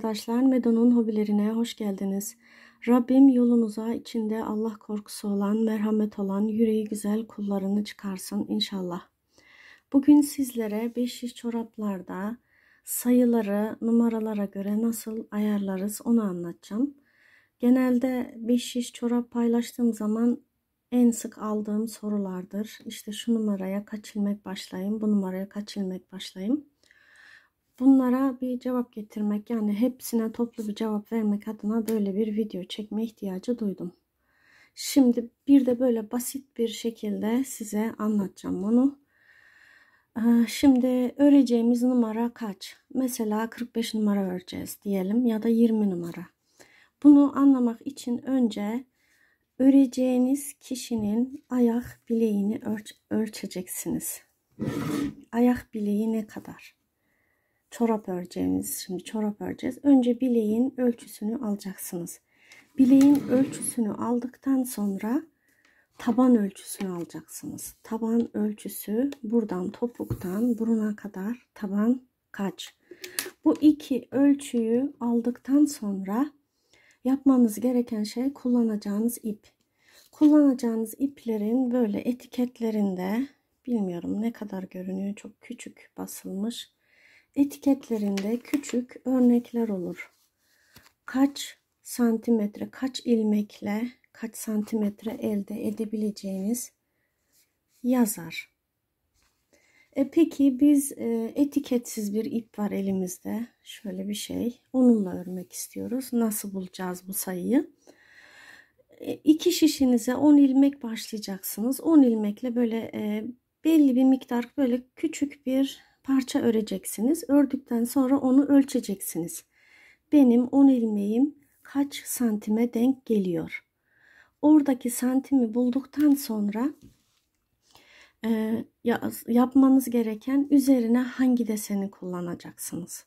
arkadaşlar, Medon'un hobilerine hoş geldiniz. Rabbim yolunuza içinde Allah korkusu olan, merhamet olan, yüreği güzel kullarını çıkarsın inşallah. Bugün sizlere 5 iş çoraplarda sayıları numaralara göre nasıl ayarlarız onu anlatacağım. Genelde 5 şiş çorap paylaştığım zaman en sık aldığım sorulardır. İşte şu numaraya kaç ilmek başlayayım, bu numaraya kaç ilmek başlayayım bunlara bir cevap getirmek yani hepsine toplu bir cevap vermek adına böyle bir video çekme ihtiyacı duydum. Şimdi bir de böyle basit bir şekilde size anlatacağım bunu. Ee, şimdi öreceğimiz numara kaç? Mesela 45 numara öreceğiz diyelim ya da 20 numara. Bunu anlamak için önce öreceğiniz kişinin ayak bileğini ölç ölçeceksiniz. Ayak bileği ne kadar? çorap öreceğimiz. Şimdi çorap öreceğiz. Önce bileğin ölçüsünü alacaksınız. Bileğin ölçüsünü aldıktan sonra taban ölçüsünü alacaksınız. Taban ölçüsü buradan topuktan buruna kadar taban kaç? Bu iki ölçüyü aldıktan sonra yapmanız gereken şey kullanacağınız ip. Kullanacağınız iplerin böyle etiketlerinde bilmiyorum ne kadar görünüyor çok küçük basılmış etiketlerinde küçük örnekler olur. Kaç santimetre, kaç ilmekle, kaç santimetre elde edebileceğiniz yazar. E peki biz e, etiketsiz bir ip var elimizde. Şöyle bir şey. Onunla örmek istiyoruz. Nasıl bulacağız bu sayıyı? E, iki şişinize 10 ilmek başlayacaksınız. 10 ilmekle böyle e, belli bir miktar böyle küçük bir parça öreceksiniz. Ördükten sonra onu ölçeceksiniz. Benim 10 ilmeğim kaç santime denk geliyor? Oradaki santimi bulduktan sonra e, yapmanız gereken üzerine hangi deseni kullanacaksınız?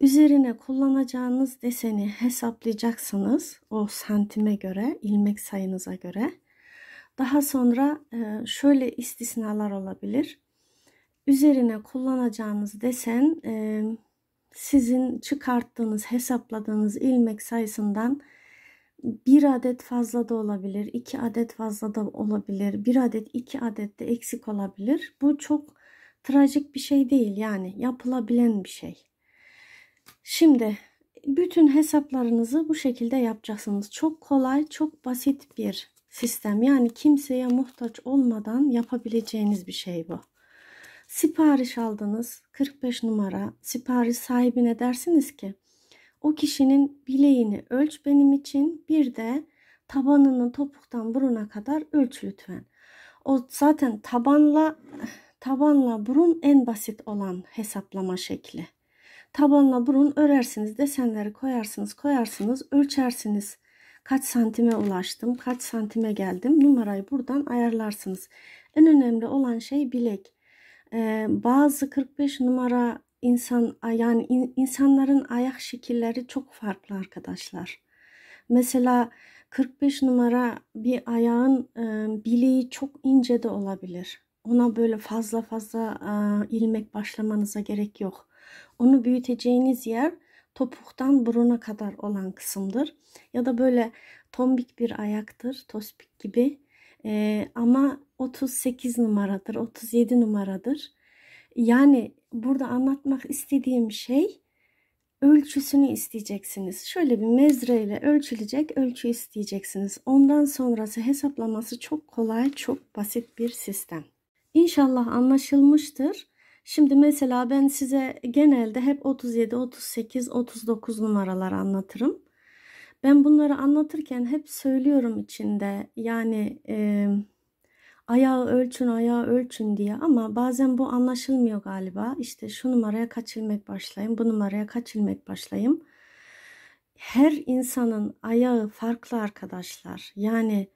Üzerine kullanacağınız deseni hesaplayacaksınız o santime göre, ilmek sayınıza göre. Daha sonra e, şöyle istisnalar olabilir üzerine kullanacağınız desen e, sizin çıkarttığınız, hesapladığınız ilmek sayısından bir adet fazla da olabilir, iki adet fazla da olabilir, bir adet, iki adet de eksik olabilir. Bu çok trajik bir şey değil yani yapılabilen bir şey. Şimdi bütün hesaplarınızı bu şekilde yapacaksınız. Çok kolay, çok basit bir sistem. Yani kimseye muhtaç olmadan yapabileceğiniz bir şey bu. Sipariş aldınız 45 numara sipariş sahibine dersiniz ki o kişinin bileğini ölç benim için bir de tabanının topuktan buruna kadar ölç lütfen. O zaten tabanla tabanla burun en basit olan hesaplama şekli. Tabanla burun örersiniz, desenleri koyarsınız, koyarsınız, ölçersiniz. Kaç santime ulaştım, kaç santime geldim numarayı buradan ayarlarsınız. En önemli olan şey bilek bazı 45 numara insan yani insanların ayak şekilleri çok farklı arkadaşlar. Mesela 45 numara bir ayağın e, bileği çok ince de olabilir. Ona böyle fazla fazla ilmek başlamanıza gerek yok. Onu büyüteceğiniz yer topuktan buruna kadar olan kısımdır. Ya da böyle tombik bir ayaktır, tospik gibi. E, ama 38 numaradır, 37 numaradır. Yani burada anlatmak istediğim şey ölçüsünü isteyeceksiniz. Şöyle bir mezreyle ile ölçülecek ölçü isteyeceksiniz. Ondan sonrası hesaplaması çok kolay, çok basit bir sistem. İnşallah anlaşılmıştır. Şimdi mesela ben size genelde hep 37, 38, 39 numaralar anlatırım. Ben bunları anlatırken hep söylüyorum içinde. Yani... E, ayağı ölçün ayağı ölçün diye ama bazen bu anlaşılmıyor galiba. İşte şu numaraya kaç ilmek başlayayım bu numaraya kaç ilmek başlayayım. Her insanın ayağı farklı arkadaşlar. Yani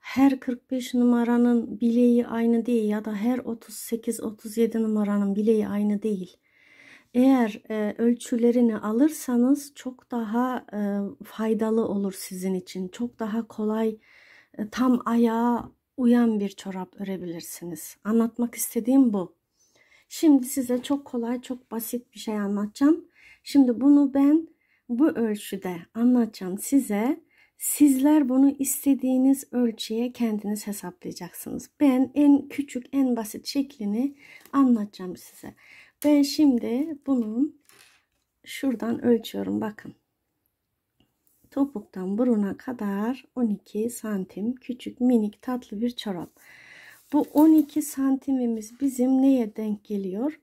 her 45 numaranın bileği aynı değil ya da her 38-37 numaranın bileği aynı değil. Eğer e, ölçülerini alırsanız çok daha e, faydalı olur sizin için. Çok daha kolay e, tam ayağa uyan bir çorap örebilirsiniz. Anlatmak istediğim bu. Şimdi size çok kolay, çok basit bir şey anlatacağım. Şimdi bunu ben bu ölçüde anlatacağım size. Sizler bunu istediğiniz ölçüye kendiniz hesaplayacaksınız. Ben en küçük, en basit şeklini anlatacağım size. Ben şimdi bunun şuradan ölçüyorum bakın topuktan buruna kadar 12 santim küçük minik tatlı bir çorap. Bu 12 santimimiz bizim neye denk geliyor?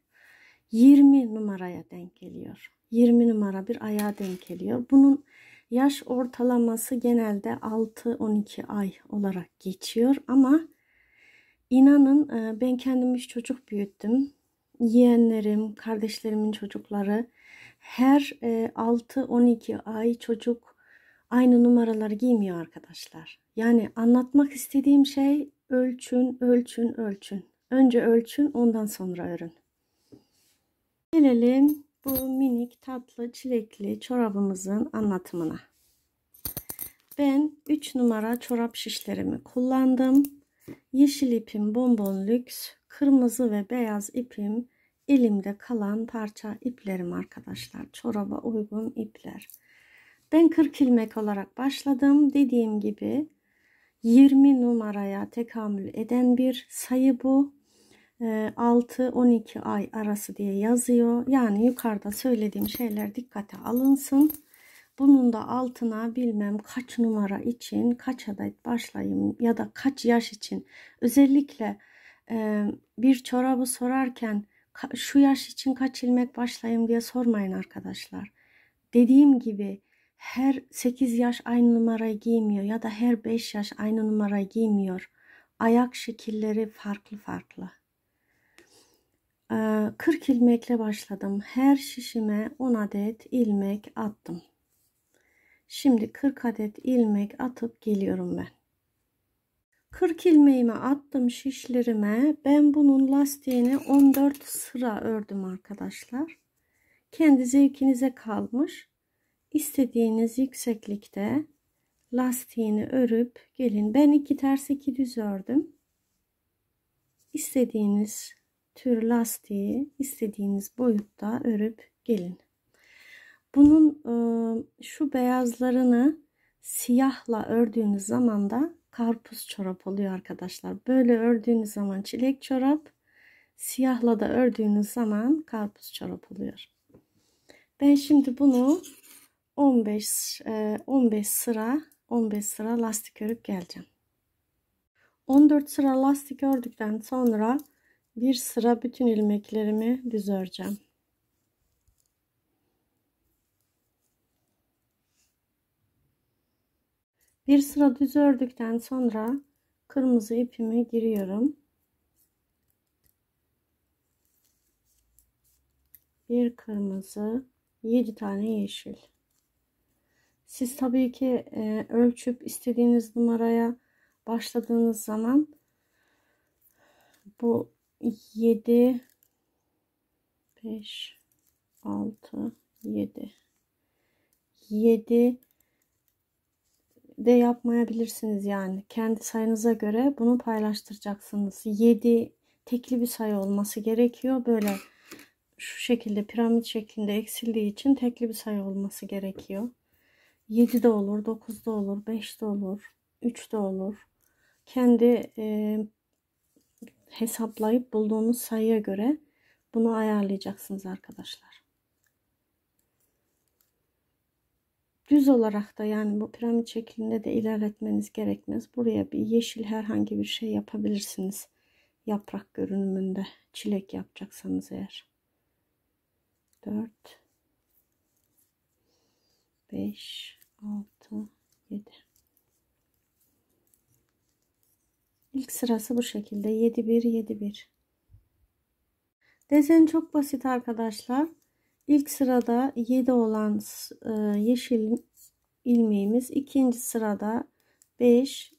20 numaraya denk geliyor. 20 numara bir ayağa denk geliyor. Bunun yaş ortalaması genelde 6-12 ay olarak geçiyor ama inanın e, ben kendim hiç çocuk büyüttüm. Yeğenlerim, kardeşlerimin çocukları her 6-12 e, ay çocuk aynı numaraları giymiyor arkadaşlar. Yani anlatmak istediğim şey ölçün, ölçün, ölçün. Önce ölçün, ondan sonra örün. Gelelim bu minik tatlı çilekli çorabımızın anlatımına. Ben 3 numara çorap şişlerimi kullandım. Yeşil ipim bonbon lüks, kırmızı ve beyaz ipim elimde kalan parça iplerim arkadaşlar. Çoraba uygun ipler. Ben 40 ilmek olarak başladım. Dediğim gibi 20 numaraya tekamül eden bir sayı bu. 6-12 ee, ay arası diye yazıyor. Yani yukarıda söylediğim şeyler dikkate alınsın. Bunun da altına bilmem kaç numara için kaç adet başlayayım ya da kaç yaş için özellikle e, bir çorabı sorarken şu yaş için kaç ilmek başlayayım diye sormayın arkadaşlar. Dediğim gibi her 8 yaş aynı numara giymiyor ya da her 5 yaş aynı numara giymiyor. Ayak şekilleri farklı farklı. 40 ee, ilmekle başladım. Her şişime 10 adet ilmek attım. Şimdi 40 adet ilmek atıp geliyorum ben. 40 ilmeğimi attım şişlerime. Ben bunun lastiğini 14 sıra ördüm arkadaşlar. Kendi zevkinize kalmış istediğiniz yükseklikte lastiğini örüp gelin. Ben iki ters iki düz ördüm. İstediğiniz tür lastiği istediğiniz boyutta örüp gelin. Bunun e, şu beyazlarını siyahla ördüğünüz zaman da karpuz çorap oluyor arkadaşlar. Böyle ördüğünüz zaman çilek çorap, siyahla da ördüğünüz zaman karpuz çorap oluyor. Ben şimdi bunu 15 15 e, sıra 15 sıra lastik örüp geleceğim. 14 sıra lastik ördükten sonra bir sıra bütün ilmeklerimi düz öreceğim. Bir sıra düz ördükten sonra kırmızı ipimi giriyorum. Bir kırmızı, 7 tane yeşil. Siz tabii ki e, ölçüp istediğiniz numaraya başladığınız zaman bu 7 5 6 7 7 de yapmayabilirsiniz yani. Kendi sayınıza göre bunu paylaştıracaksınız. 7 tekli bir sayı olması gerekiyor. Böyle şu şekilde piramit şeklinde eksildiği için tekli bir sayı olması gerekiyor. 7 de olur, 9 da olur, 5 de olur, 3 de olur. Kendi e, hesaplayıp bulduğunuz sayıya göre bunu ayarlayacaksınız arkadaşlar. Düz olarak da yani bu piramit şeklinde de ilerletmeniz gerekmez. Buraya bir yeşil herhangi bir şey yapabilirsiniz. Yaprak görünümünde çilek yapacaksanız eğer. 4 5 6 7 İlk sırası bu şekilde 7 1 7 1 Desen çok basit arkadaşlar. İlk sırada 7 olan e, yeşil ilmeğimiz ikinci sırada 5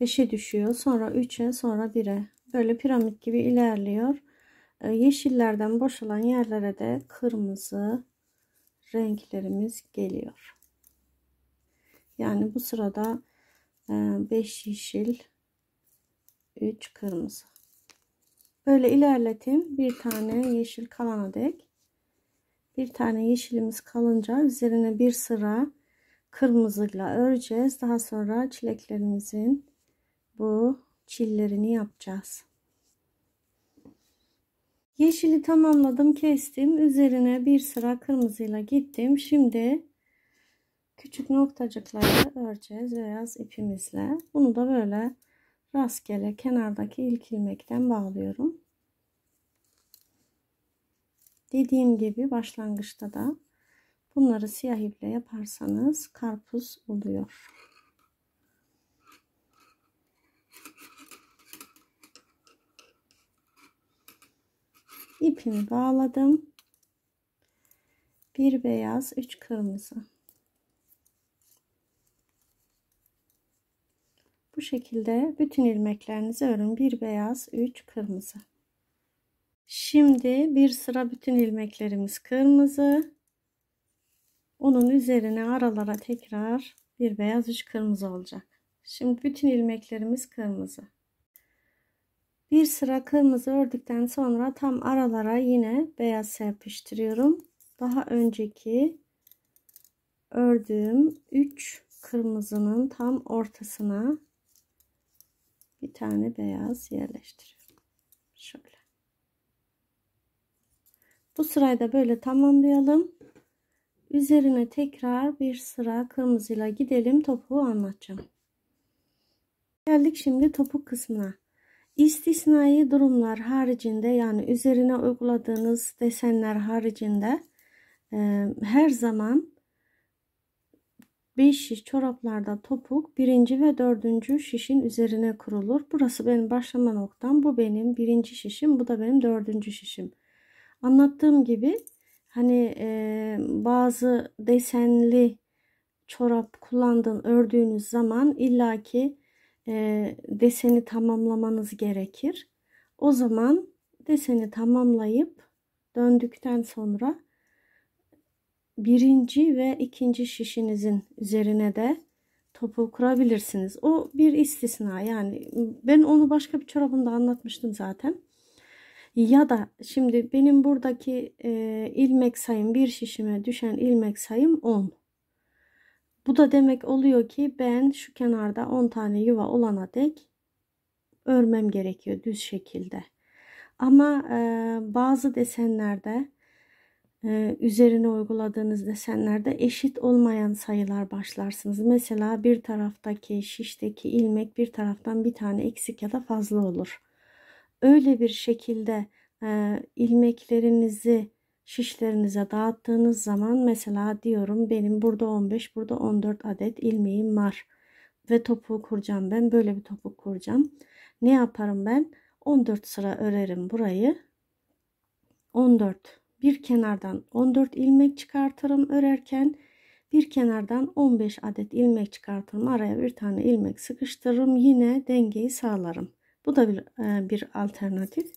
5'e düşüyor. Sonra 3'e, sonra 1'e. Böyle piramit gibi ilerliyor. E, yeşillerden boşalan yerlere de kırmızı renklerimiz geliyor. Yani bu sırada 5 e, yeşil 3 kırmızı. Böyle ilerletin. Bir tane yeşil kalana dek. Bir tane yeşilimiz kalınca üzerine bir sıra kırmızıyla öreceğiz. Daha sonra çileklerimizin bu çillerini yapacağız. Yeşili tamamladım, kestim. Üzerine bir sıra kırmızıyla gittim. Şimdi küçük noktacıkları öreceğiz beyaz ipimizle. Bunu da böyle rastgele kenardaki ilk ilmekten bağlıyorum. Dediğim gibi başlangıçta da bunları siyah iple yaparsanız karpuz oluyor. ipimi bağladım. Bir beyaz, üç kırmızı. Bu şekilde bütün ilmeklerinizi örün. Bir beyaz, üç kırmızı. Şimdi bir sıra bütün ilmeklerimiz kırmızı. Onun üzerine aralara tekrar bir beyaz, üç kırmızı olacak. Şimdi bütün ilmeklerimiz kırmızı. Bir sıra kırmızı ördükten sonra tam aralara yine beyaz serpiştiriyorum. Daha önceki ördüğüm 3 kırmızının tam ortasına bir tane beyaz yerleştiriyorum. Şöyle. Bu sırayı da böyle tamamlayalım. Üzerine tekrar bir sıra kırmızıyla gidelim. Topuğu anlatacağım. Geldik şimdi topuk kısmına. İstisnai durumlar haricinde yani üzerine uyguladığınız desenler haricinde e, her zaman bir şiş çoraplarda topuk birinci ve dördüncü şişin üzerine kurulur. Burası benim başlama noktam. Bu benim birinci şişim. Bu da benim dördüncü şişim. Anlattığım gibi hani e, bazı desenli çorap kullandığın ördüğünüz zaman illaki e, deseni tamamlamanız gerekir. O zaman deseni tamamlayıp döndükten sonra birinci ve ikinci şişinizin üzerine de topu kurabilirsiniz. O bir istisna yani ben onu başka bir çorabımda anlatmıştım zaten. Ya da şimdi benim buradaki e, ilmek sayım bir şişime düşen ilmek sayım 10. Bu da demek oluyor ki ben şu kenarda 10 tane yuva olana dek örmem gerekiyor düz şekilde. Ama e, bazı desenlerde ee, üzerine uyguladığınız desenlerde eşit olmayan sayılar başlarsınız. Mesela bir taraftaki şişteki ilmek bir taraftan bir tane eksik ya da fazla olur. Öyle bir şekilde e, ilmeklerinizi şişlerinize dağıttığınız zaman mesela diyorum benim burada 15 burada 14 adet ilmeğim var ve topuğu kuracağım ben böyle bir topuk kuracağım. Ne yaparım ben? 14 sıra örerim burayı. 14 bir kenardan 14 ilmek çıkartırım örerken bir kenardan 15 adet ilmek çıkartırım araya bir tane ilmek sıkıştırırım yine dengeyi sağlarım bu da bir, e, bir alternatif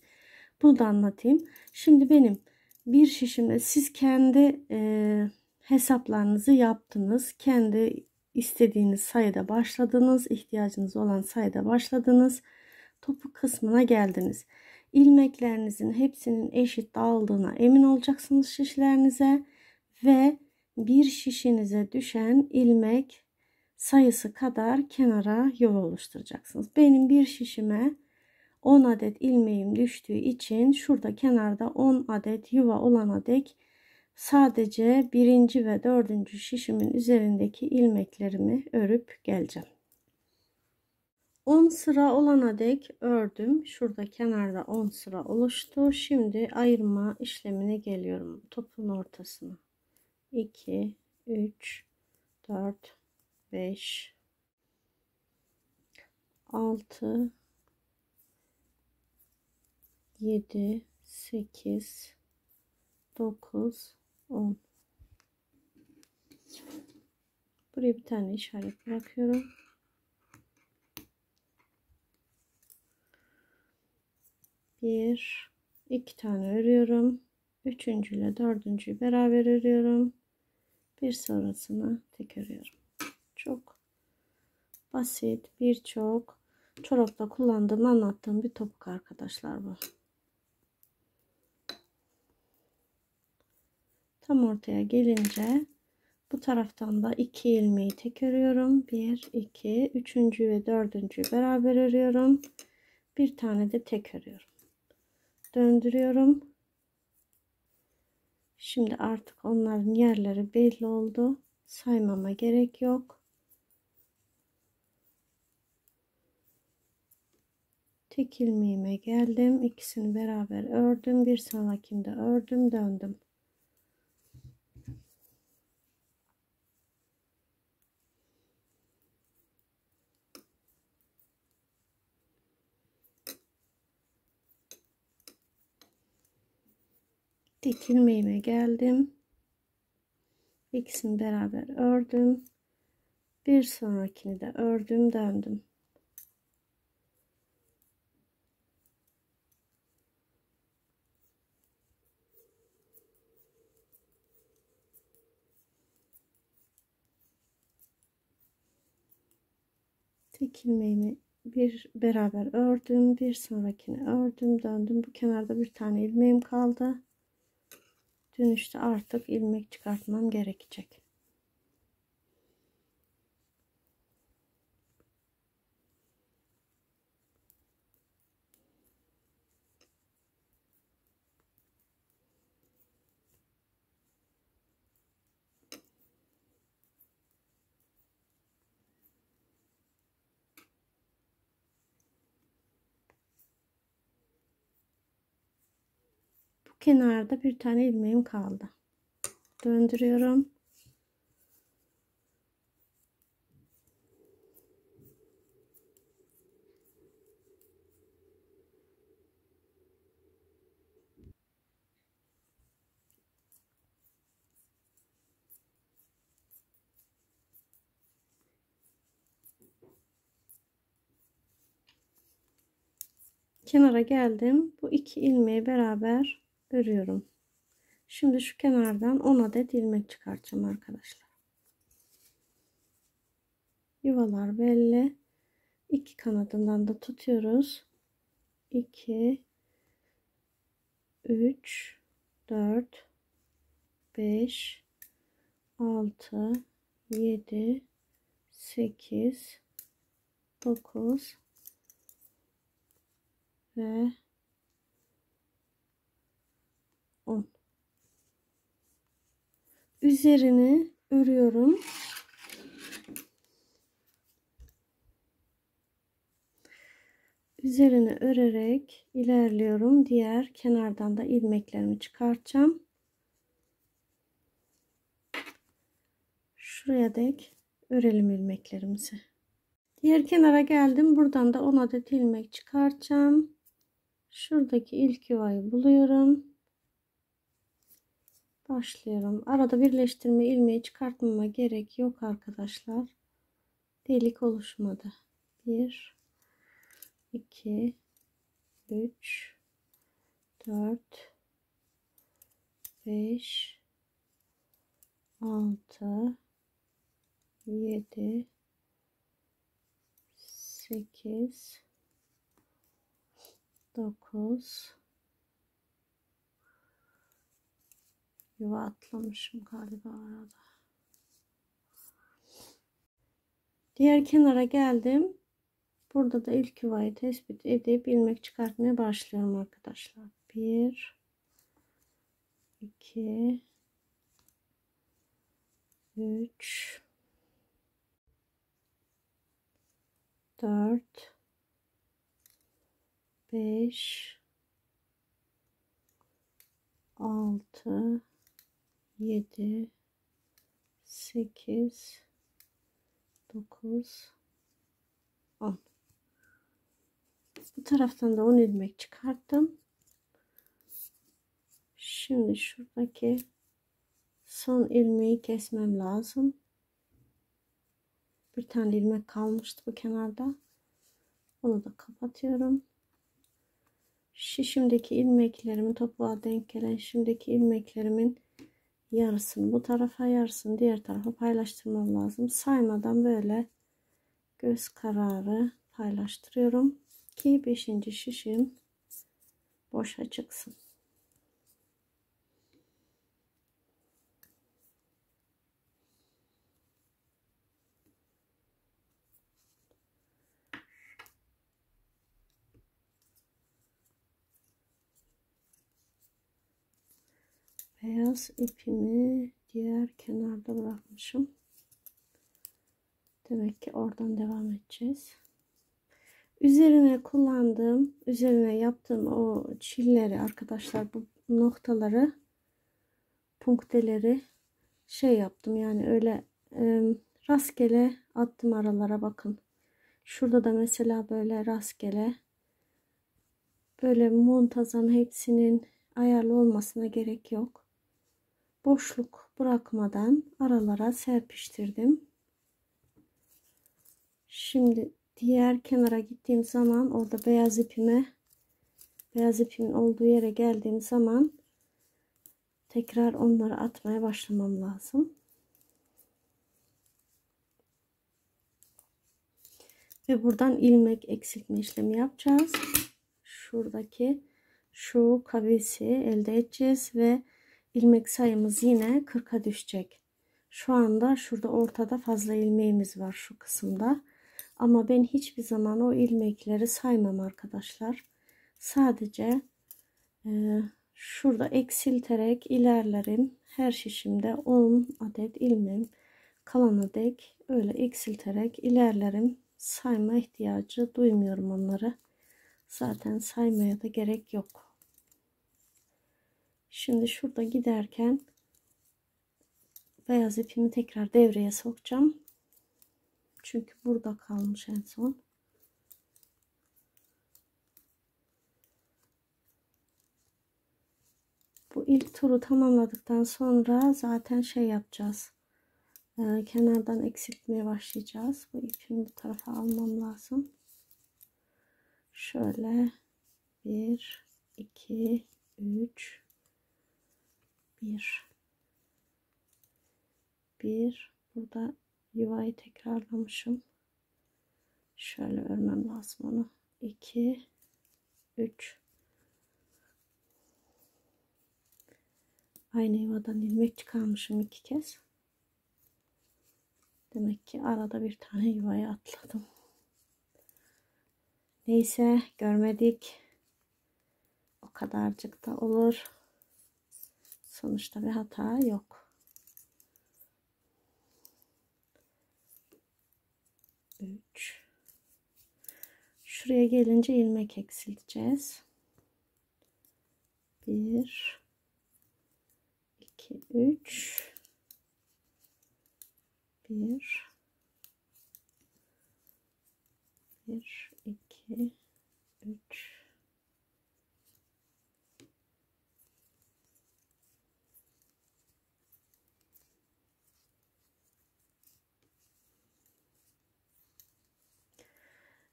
bunu da anlatayım şimdi benim bir şişimde siz kendi e, hesaplarınızı yaptınız kendi istediğiniz sayıda başladınız ihtiyacınız olan sayıda başladınız topu kısmına geldiniz ilmeklerinizin hepsinin eşit dağıldığına emin olacaksınız şişlerinize ve bir şişinize düşen ilmek sayısı kadar kenara yuva oluşturacaksınız. Benim bir şişime 10 adet ilmeğim düştüğü için şurada kenarda 10 adet yuva olana dek sadece birinci ve dördüncü şişimin üzerindeki ilmeklerimi örüp geleceğim. 10 sıra olana dek ördüm. Şurada kenarda 10 sıra oluştu. Şimdi ayırma işlemine geliyorum. Topun ortasına. 2, 3, 4, 5, 6, 7, 8, 9, 10. Buraya bir tane işaret bırakıyorum. bir iki tane örüyorum. Üçüncü ile dördüncüyü beraber örüyorum. Bir sonrasını tek örüyorum. Çok basit birçok çorapta kullandığım anlattığım bir topuk arkadaşlar bu. Tam ortaya gelince bu taraftan da iki ilmeği tek örüyorum. Bir, iki, üçüncü ve dördüncü beraber örüyorum. Bir tane de tek örüyorum döndürüyorum. Şimdi artık onların yerleri belli oldu. Saymama gerek yok. Tek ilmeğime geldim. İkisini beraber ördüm. Bir sonrakinde ördüm, döndüm. ilk ilmeğime geldim ikisini beraber ördüm bir sonrakini de ördüm döndüm tek ilmeğimi bir beraber ördüm bir sonrakini ördüm döndüm bu kenarda bir tane ilmeğim kaldı Dönüşte artık ilmek çıkartmam gerekecek. kenarda bir tane ilmeğim kaldı döndürüyorum kenara geldim. Bu iki ilmeği beraber örüyorum. Şimdi şu kenardan 10 adet ilmek çıkartacağım arkadaşlar. Yuvalar belli. İki kanadından da tutuyoruz. 2 3 4 5 6 7 8 9 ve 10. Üzerini örüyorum. Üzerini örerek ilerliyorum. Diğer kenardan da ilmeklerimi çıkartacağım. Şuraya dek örelim ilmeklerimizi. Diğer kenara geldim. Buradan da 10 adet ilmek çıkartacağım. Şuradaki ilk yuvayı buluyorum başlıyorum. Arada birleştirme ilmeği çıkartmama gerek yok arkadaşlar. Delik oluşmadı. 1 2 3 4 5 6 7 8 9 Yuva atlamışım galiba arada. Diğer kenara geldim. Burada da ilk yuvayı tespit edip ilmek çıkartmaya başlıyorum arkadaşlar. 1 2 3 4 5 6 7 8 9 10 bu taraftan da 10 ilmek çıkarttım şimdi şuradaki son ilmeği kesmem lazım bir tane ilmek kalmıştı bu kenarda onu da kapatıyorum şişimdeki ilmeklerimin topuğa denk gelen şimdiki ilmeklerimin yarısını bu tarafa yarısını diğer tarafa paylaştırmam lazım. Saymadan böyle göz kararı paylaştırıyorum ki 5. şişim boşa çıksın. biraz ipimi diğer kenarda bırakmışım. Demek ki oradan devam edeceğiz. Üzerine kullandığım, üzerine yaptığım o çilleri arkadaşlar bu noktaları, punkteleri şey yaptım. Yani öyle e, rastgele attım aralara bakın. Şurada da mesela böyle rastgele böyle muntazam hepsinin ayarlı olmasına gerek yok boşluk bırakmadan aralara serpiştirdim. Şimdi diğer kenara gittiğim zaman orada beyaz ipime beyaz ipimin olduğu yere geldiğim zaman tekrar onları atmaya başlamam lazım. Ve buradan ilmek eksiltme işlemi yapacağız. Şuradaki şu kavisi elde edeceğiz ve ilmek sayımız yine 40'a düşecek. Şu anda şurada ortada fazla ilmeğimiz var şu kısımda. Ama ben hiçbir zaman o ilmekleri saymam arkadaşlar. Sadece e, şurada eksilterek ilerlerim. Her şişimde 10 adet ilmeğim kalana dek öyle eksilterek ilerlerim. Sayma ihtiyacı duymuyorum onları. Zaten saymaya da gerek yok. Şimdi şurada giderken beyaz ipimi tekrar devreye sokacağım. Çünkü burada kalmış en son. Bu ilk turu tamamladıktan sonra zaten şey yapacağız. Ee, kenardan eksiltmeye başlayacağız. Bu ipimi bu tarafa almam lazım. Şöyle 1 2 3 bir bir burada yuvayı tekrarlamışım şöyle örmem lazım onu 2 3 aynı yuvadan ilmek çıkarmışım iki kez demek ki arada bir tane yuvayı atladım neyse görmedik o kadarcık da olur Sonuçta bir hata yok. 3 Şuraya gelince ilmek eksileceğiz. 1 2 3 1 1 2 3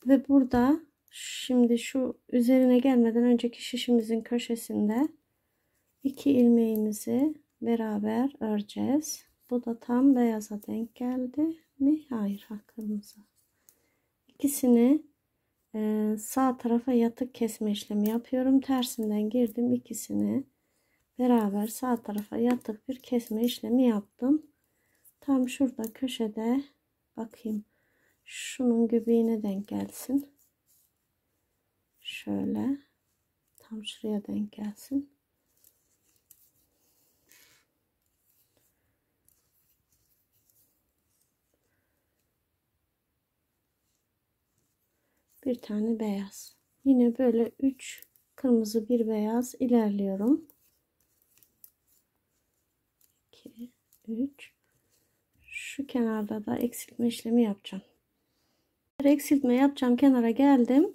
Ve burada şimdi şu üzerine gelmeden önceki şişimizin köşesinde iki ilmeğimizi beraber öreceğiz. Bu da tam beyaza denk geldi mi? Hayır, kırmızı. İkisini e, sağ tarafa yatık kesme işlemi yapıyorum. Tersinden girdim ikisini beraber sağ tarafa yatık bir kesme işlemi yaptım. Tam şurada köşede bakayım şunun göbeğine denk gelsin. Şöyle tam şuraya denk gelsin. Bir tane beyaz. Yine böyle 3 kırmızı bir beyaz ilerliyorum. 2 3 şu kenarda da eksiltme işlemi yapacağım eksiltme yapacağım kenara geldim.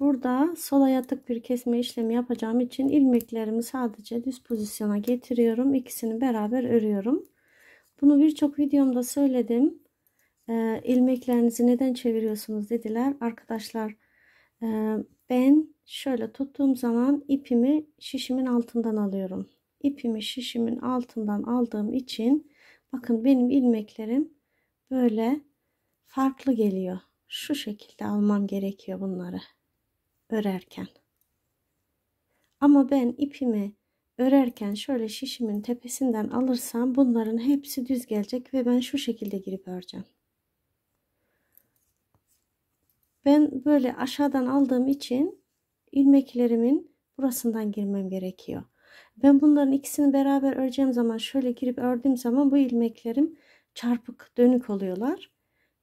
Burada sola yatık bir kesme işlemi yapacağım için ilmeklerimi sadece düz pozisyona getiriyorum. İkisini beraber örüyorum. Bunu birçok videomda söyledim. E, ilmeklerinizi neden çeviriyorsunuz dediler. Arkadaşlar e, ben şöyle tuttuğum zaman ipimi şişimin altından alıyorum. İpimi şişimin altından aldığım için bakın benim ilmeklerim böyle farklı geliyor. Şu şekilde almam gerekiyor bunları örerken. Ama ben ipimi örerken şöyle şişimin tepesinden alırsam bunların hepsi düz gelecek ve ben şu şekilde girip öreceğim. Ben böyle aşağıdan aldığım için ilmeklerimin burasından girmem gerekiyor. Ben bunların ikisini beraber öreceğim zaman şöyle girip ördüğüm zaman bu ilmeklerim çarpık dönük oluyorlar.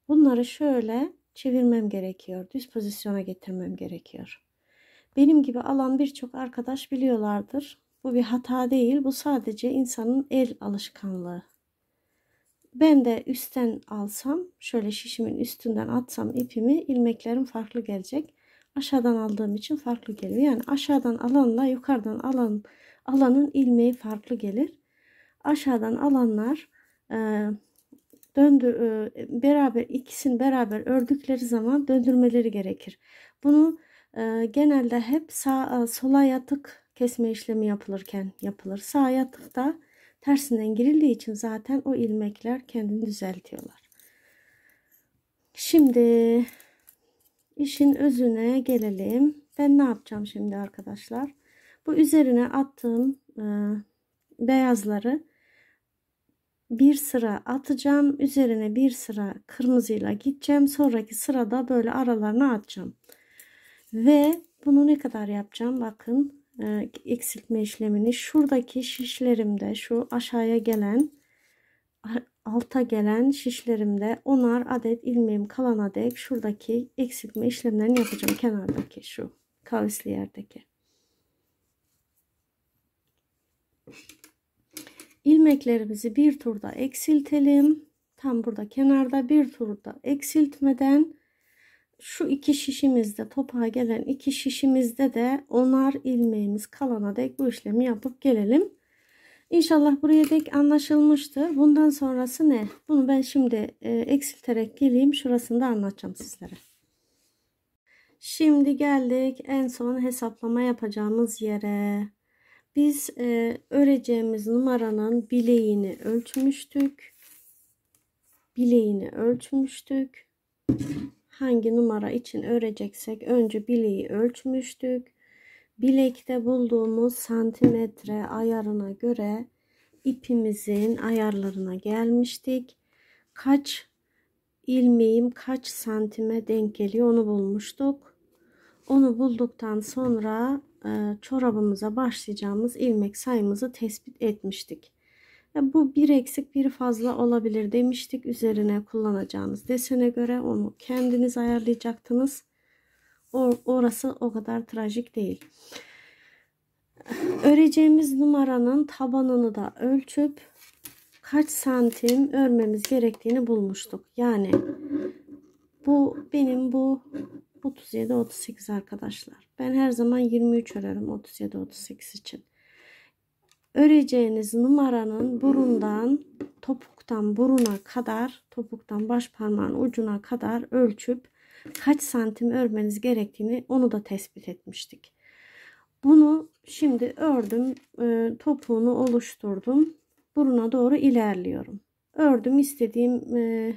Bunları şöyle çevirmem gerekiyor. Düz pozisyona getirmem gerekiyor. Benim gibi alan birçok arkadaş biliyorlardır. Bu bir hata değil. Bu sadece insanın el alışkanlığı. Ben de üstten alsam, şöyle şişimin üstünden atsam ipimi ilmeklerim farklı gelecek. Aşağıdan aldığım için farklı geliyor. Yani aşağıdan alanla yukarıdan alan alanın ilmeği farklı gelir. Aşağıdan alanlar e, Döndü e, beraber ikisini beraber ördükleri zaman döndürmeleri gerekir. Bunu e, genelde hep sağ e, sola yatık kesme işlemi yapılırken yapılır. Sağ yatıkta tersinden girildiği için zaten o ilmekler kendini düzeltiyorlar. Şimdi işin özüne gelelim. Ben ne yapacağım şimdi arkadaşlar? Bu üzerine attığım beyazları bir sıra atacağım. Üzerine bir sıra kırmızıyla gideceğim. Sonraki sırada böyle aralarına atacağım. Ve bunu ne kadar yapacağım? Bakın e, eksiltme işlemini şuradaki şişlerimde şu aşağıya gelen alta gelen şişlerimde onar adet ilmeğim kalana dek şuradaki eksiltme işlemlerini yapacağım. Kenardaki şu kavisli yerdeki. Thank you ilmeklerimizi bir turda eksiltelim. Tam burada kenarda bir turda eksiltmeden şu iki şişimizde topağa gelen iki şişimizde de onar ilmeğimiz kalana dek bu işlemi yapıp gelelim. İnşallah buraya dek anlaşılmıştır. Bundan sonrası ne? Bunu ben şimdi e, eksilterek geleyim. Şurasını da anlatacağım sizlere. Şimdi geldik en son hesaplama yapacağımız yere. Biz e, öreceğimiz numaranın bileğini ölçmüştük. Bileğini ölçmüştük. Hangi numara için öreceksek önce bileği ölçmüştük. Bilekte bulduğumuz santimetre ayarına göre ipimizin ayarlarına gelmiştik. Kaç ilmeğim kaç santime denk geliyor onu bulmuştuk. Onu bulduktan sonra e, çorabımıza başlayacağımız ilmek sayımızı tespit etmiştik. E, bu bir eksik bir fazla olabilir demiştik. Üzerine kullanacağınız desene göre onu kendiniz ayarlayacaktınız. Orası o kadar trajik değil. Öreceğimiz numaranın tabanını da ölçüp kaç santim örmemiz gerektiğini bulmuştuk. Yani bu benim bu 37 38 arkadaşlar. Ben her zaman 23 örerim 37 38 için. Öreceğiniz numaranın burundan topuktan buruna kadar topuktan baş parmağın ucuna kadar ölçüp kaç santim örmeniz gerektiğini onu da tespit etmiştik. Bunu şimdi ördüm e, topuğunu oluşturdum buruna doğru ilerliyorum. Ördüm istediğim e,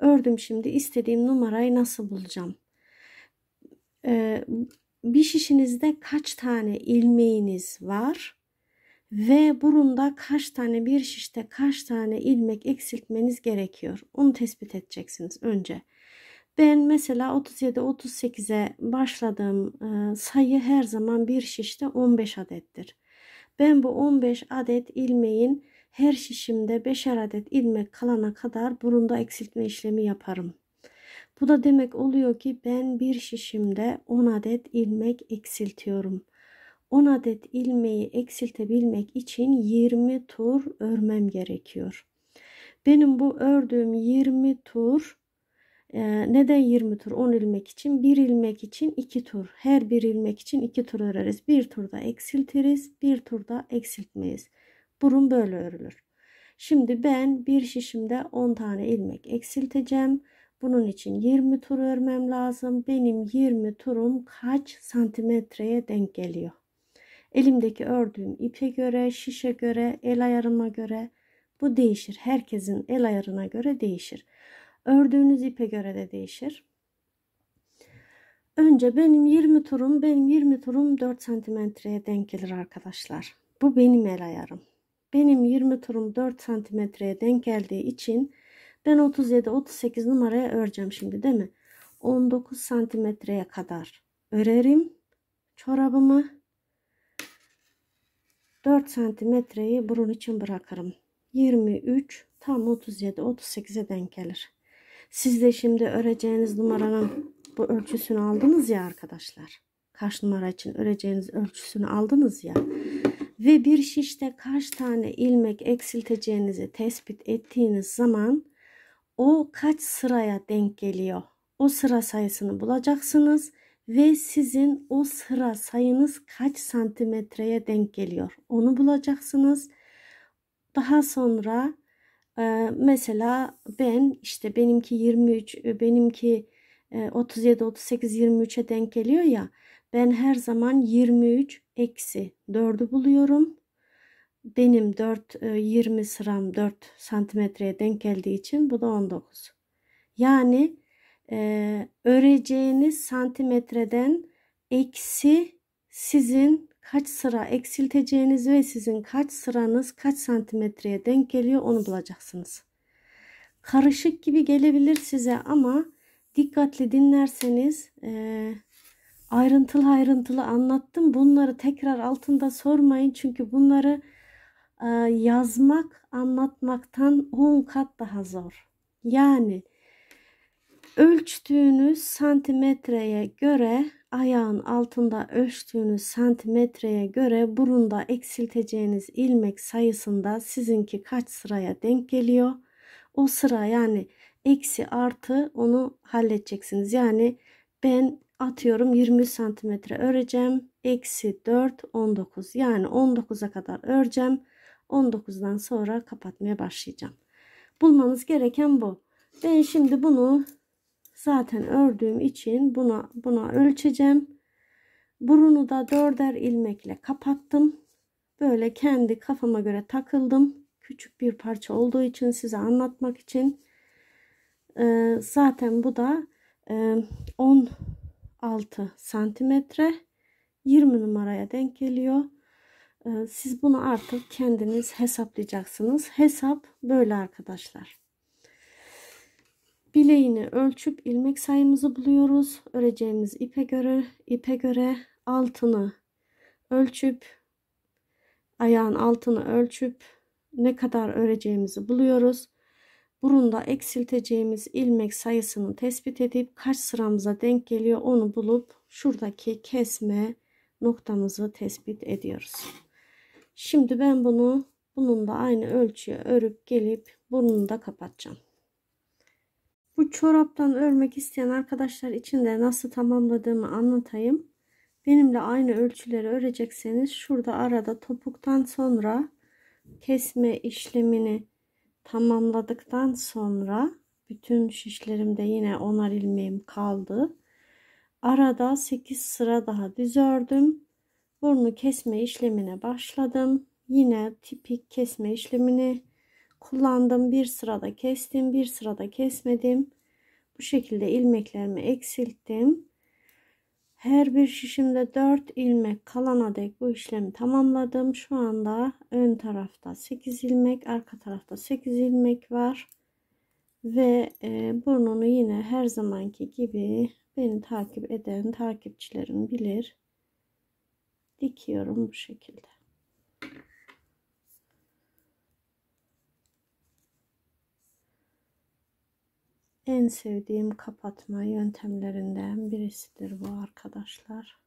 ördüm şimdi istediğim numarayı nasıl bulacağım? Ee, bir şişinizde kaç tane ilmeğiniz var ve burunda kaç tane bir şişte kaç tane ilmek eksiltmeniz gerekiyor. Onu tespit edeceksiniz önce. Ben mesela 37-38'e başladığım e, sayı her zaman bir şişte 15 adettir. Ben bu 15 adet ilmeğin her şişimde 5'er adet ilmek kalana kadar burunda eksiltme işlemi yaparım. Bu da demek oluyor ki ben bir şişimde 10 adet ilmek eksiltiyorum. 10 adet ilmeği eksiltebilmek için 20 tur örmem gerekiyor. Benim bu ördüğüm 20 tur e, neden 20 tur? 10 ilmek için 1 ilmek için 2 tur. Her bir ilmek için 2 tur öreriz. Bir turda eksiltiriz, bir turda eksiltmeyiz. Burun böyle örülür. Şimdi ben bir şişimde 10 tane ilmek eksilteceğim. Bunun için 20 tur örmem lazım. Benim 20 turum kaç santimetreye denk geliyor? Elimdeki ördüğüm ipe göre, şişe göre, el ayarıma göre bu değişir. Herkesin el ayarına göre değişir. Ördüğünüz ipe göre de değişir. Önce benim 20 turum, benim 20 turum 4 santimetreye denk gelir arkadaşlar. Bu benim el ayarım. Benim 20 turum 4 santimetreye denk geldiği için ben 37-38 numaraya öreceğim şimdi değil mi? 19 santimetreye kadar örerim çorabımı. 4 santimetreyi burun için bırakırım. 23 tam 37-38'e denk gelir. Siz de şimdi öreceğiniz numaranın bu ölçüsünü aldınız ya arkadaşlar. Kaç numara için öreceğiniz ölçüsünü aldınız ya. Ve bir şişte kaç tane ilmek eksilteceğinizi tespit ettiğiniz zaman o kaç sıraya denk geliyor? O sıra sayısını bulacaksınız ve sizin o sıra sayınız kaç santimetreye denk geliyor? Onu bulacaksınız. Daha sonra e, mesela ben işte benimki 23, e, benimki 37, 38, 23'e denk geliyor ya. Ben her zaman 23 eksi 4'ü buluyorum benim 4 20 e, sıram 4 santimetreye denk geldiği için bu da 19. Yani e, öreceğiniz santimetreden eksi sizin kaç sıra eksilteceğiniz ve sizin kaç sıranız kaç santimetreye denk geliyor onu bulacaksınız. Karışık gibi gelebilir size ama dikkatli dinlerseniz e, ayrıntılı ayrıntılı anlattım. Bunları tekrar altında sormayın çünkü bunları ee, yazmak, anlatmaktan 10 kat daha zor. Yani ölçtüğünüz santimetreye göre ayağın altında ölçtüğünüz santimetreye göre burunda eksilteceğiniz ilmek sayısında sizinki kaç sıraya denk geliyor? O sıra yani eksi artı onu halledeceksiniz. Yani ben atıyorum 20 santimetre öreceğim. Eksi 4 19 yani 19'a kadar öreceğim. 19'dan sonra kapatmaya başlayacağım. Bulmanız gereken bu. Ben şimdi bunu zaten ördüğüm için buna buna ölçeceğim. Burunu da dörder ilmekle kapattım. Böyle kendi kafama göre takıldım. Küçük bir parça olduğu için size anlatmak için. Ee, zaten bu da e, 16 santimetre 20 numaraya denk geliyor. Ee, siz bunu artık kendiniz hesaplayacaksınız. Hesap böyle arkadaşlar. Bileğini ölçüp ilmek sayımızı buluyoruz. Öreceğimiz ipe göre, ipe göre altını ölçüp ayağın altını ölçüp ne kadar öreceğimizi buluyoruz. Burunda eksilteceğimiz ilmek sayısını tespit edip kaç sıramıza denk geliyor onu bulup şuradaki kesme noktamızı tespit ediyoruz. Şimdi ben bunu bunun da aynı ölçüye örüp gelip burnunu da kapatacağım. Bu çoraptan örmek isteyen arkadaşlar için de nasıl tamamladığımı anlatayım. Benimle aynı ölçüleri örecekseniz şurada arada topuktan sonra kesme işlemini tamamladıktan sonra bütün şişlerimde yine onar ilmeğim kaldı. Arada 8 sıra daha düz ördüm burnu kesme işlemine başladım. Yine tipik kesme işlemini kullandım. Bir sırada kestim, bir sırada kesmedim. Bu şekilde ilmeklerimi eksilttim. Her bir şişimde 4 ilmek kalana dek bu işlemi tamamladım. Şu anda ön tarafta 8 ilmek, arka tarafta 8 ilmek var. Ve e, burnunu yine her zamanki gibi beni takip eden takipçilerim bilir dikiyorum bu şekilde. En sevdiğim kapatma yöntemlerinden birisidir bu arkadaşlar.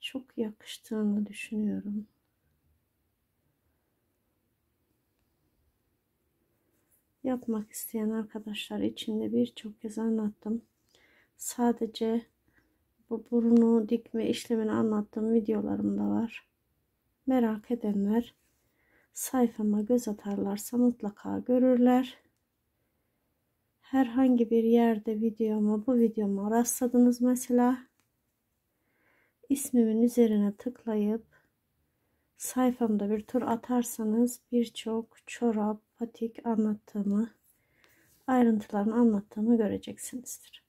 Çok yakıştığını düşünüyorum. Yapmak isteyen arkadaşlar için de birçok kez anlattım. Sadece bu burnu dikme işlemini anlattığım videolarım da var. Merak edenler sayfama göz atarlarsa mutlaka görürler. Herhangi bir yerde videoma bu videoma rastladınız mesela. ismimin üzerine tıklayıp sayfamda bir tur atarsanız birçok çorap, patik anlattığımı, ayrıntılarını anlattığımı göreceksinizdir.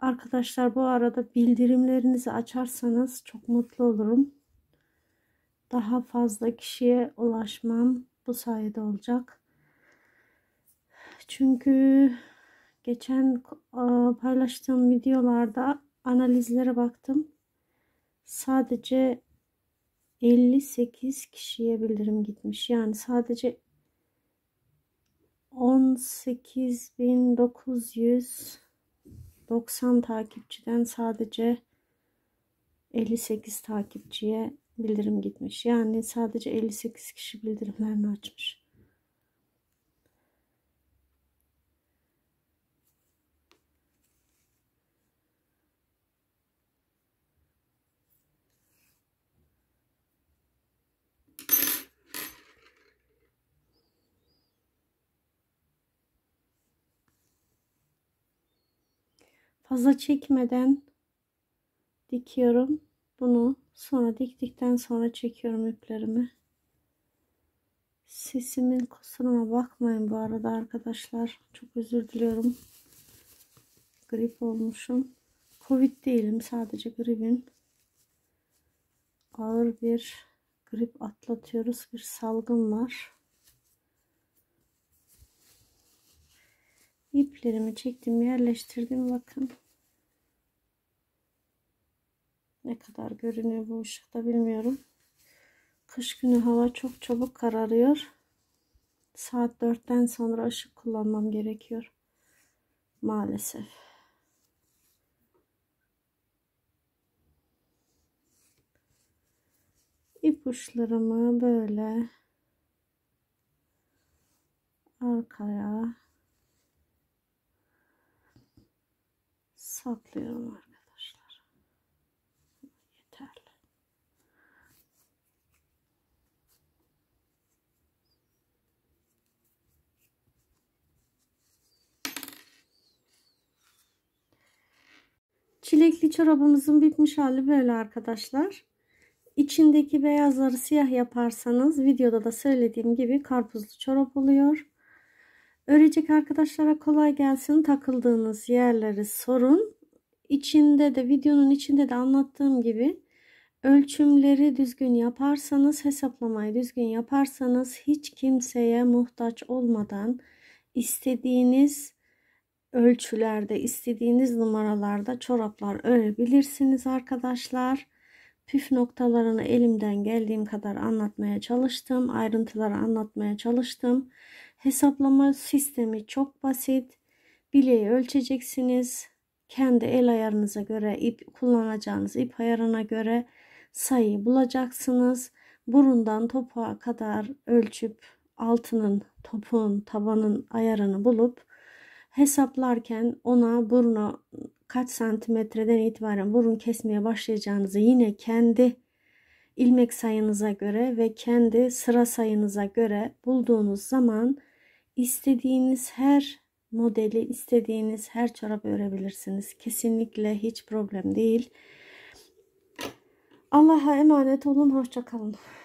Arkadaşlar bu arada bildirimlerinizi açarsanız çok mutlu olurum. Daha fazla kişiye ulaşmam bu sayede olacak. Çünkü geçen e, paylaştığım videolarda analizlere baktım. Sadece 58 kişiye bildirim gitmiş. Yani sadece 18.900 90 takipçiden sadece 58 takipçiye bildirim gitmiş. Yani sadece 58 kişi bildirimlerini açmış. fazla çekmeden dikiyorum. Bunu sonra diktikten sonra çekiyorum iplerimi. Sesimin kusuruna bakmayın bu arada arkadaşlar. Çok özür diliyorum. Grip olmuşum. Covid değilim sadece gripin Ağır bir grip atlatıyoruz. Bir salgın var. iplerimi çektim yerleştirdim bakın ne kadar görünüyor bu ışıkta bilmiyorum kış günü hava çok çabuk kararıyor saat 4'ten sonra ışık kullanmam gerekiyor maalesef ipuçlarımı böyle arkaya saklıyorum arkadaşlar. Yeterli. Çilekli çorabımızın bitmiş hali böyle arkadaşlar. İçindeki beyazları siyah yaparsanız videoda da söylediğim gibi karpuzlu çorap oluyor. Örecek arkadaşlara kolay gelsin. Takıldığınız yerleri sorun. İçinde de videonun içinde de anlattığım gibi ölçümleri düzgün yaparsanız, hesaplamayı düzgün yaparsanız hiç kimseye muhtaç olmadan istediğiniz ölçülerde, istediğiniz numaralarda çoraplar örebilirsiniz arkadaşlar. Püf noktalarını elimden geldiğim kadar anlatmaya çalıştım. Ayrıntıları anlatmaya çalıştım. Hesaplama sistemi çok basit. Bileği ölçeceksiniz. Kendi el ayarınıza göre, ip kullanacağınız ip ayarına göre sayıyı bulacaksınız. Burundan topuğa kadar ölçüp altının, topuğun, tabanın ayarını bulup hesaplarken ona buruna kaç santimetreden itibaren burun kesmeye başlayacağınızı yine kendi ilmek sayınıza göre ve kendi sıra sayınıza göre bulduğunuz zaman istediğiniz her modeli, istediğiniz her çorap örebilirsiniz. Kesinlikle hiç problem değil. Allah'a emanet olun. Hoşçakalın.